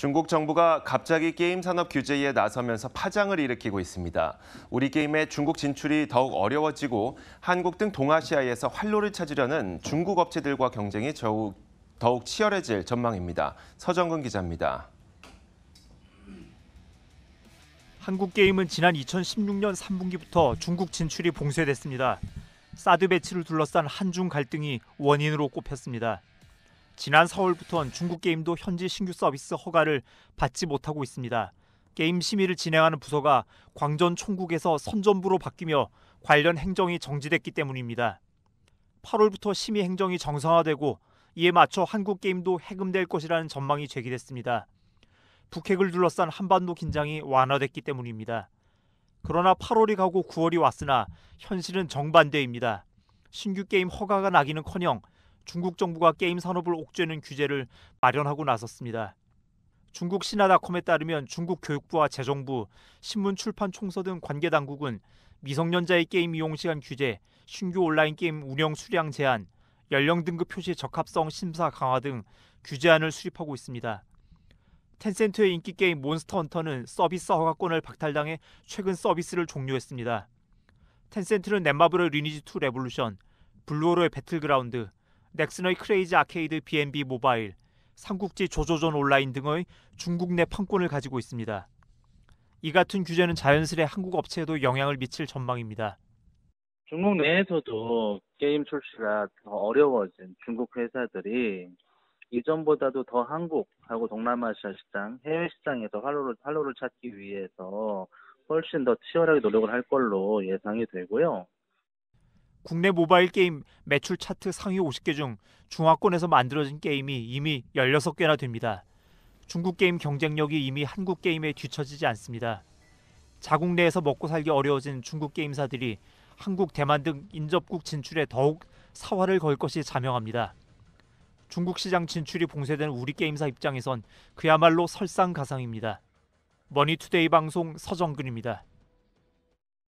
중국 정부가 갑자기 게임 산업 규제에 나서면서 파장을 일으키고 있습니다. 우리 게임의 중국 진출이 더욱 어려워지고 한국 등 동아시아에서 활로를 찾으려는 중국 업체들과 경쟁이 더욱, 더욱 치열해질 전망입니다. 서정근 기자입니다. 한국 게임은 지난 2016년 3분기부터 중국 진출이 봉쇄됐습니다. 사드 배치를 둘러싼 한중 갈등이 원인으로 꼽혔습니다. 지난 4월부터는 중국 게임도 현지 신규 서비스 허가를 받지 못하고 있습니다. 게임 심의를 진행하는 부서가 광전 총국에서 선전부로 바뀌며 관련 행정이 정지됐기 때문입니다. 8월부터 심의 행정이 정상화되고 이에 맞춰 한국 게임도 해금될 것이라는 전망이 제기됐습니다. 북핵을 둘러싼 한반도 긴장이 완화됐기 때문입니다. 그러나 8월이 가고 9월이 왔으나 현실은 정반대입니다. 신규 게임 허가가 나기는커녕 중국 정부가 게임 산업을 옥죄는 규제를 마련하고 나섰습니다. 중국 신화닷컴에 따르면 중국 교육부와 재정부, 신문 출판 총서 등 관계 당국은 미성년자의 게임 이용 시간 규제, 신규 온라인 게임 운영 수량 제한, 연령 등급 표시 적합성 심사 강화 등 규제안을 수립하고 있습니다. 텐센트의 인기 게임 몬스터 헌터는 서비스 허가권을 박탈당해 최근 서비스를 종료했습니다. 텐센트는 넷마블의 리니지2 레볼루션, 블루오로의 배틀그라운드, 넥슨의 크레이지 아케이드 B&B 모바일, 삼국지 조조전 온라인 등의 중국 내 판권을 가지고 있습니다. 이 같은 규제는 자연스레 한국 업체에도 영향을 미칠 전망입니다. 중국 내에서도 게임 출시가 더 어려워진 중국 회사들이 이전보다도 더 한국하고 동남아시아 시장, 해외 시장에서 활로를, 활로를 찾기 위해서 훨씬 더 치열하게 노력을 할 걸로 예상이 되고요. 국내 모바일 게임 매출 차트 상위 50개 중 중화권에서 만들어진 게임이 이미 16개나 됩니다. 중국 게임 경쟁력이 이미 한국 게임에 뒤처지지 않습니다. 자국 내에서 먹고 살기 어려워진 중국 게임사들이 한국, 대만 등 인접국 진출에 더욱 사활을 걸 것이 자명합니다. 중국 시장 진출이 봉쇄된 우리 게임사 입장에선 그야말로 설상가상입니다. 머니투데이 방송 서정근입니다.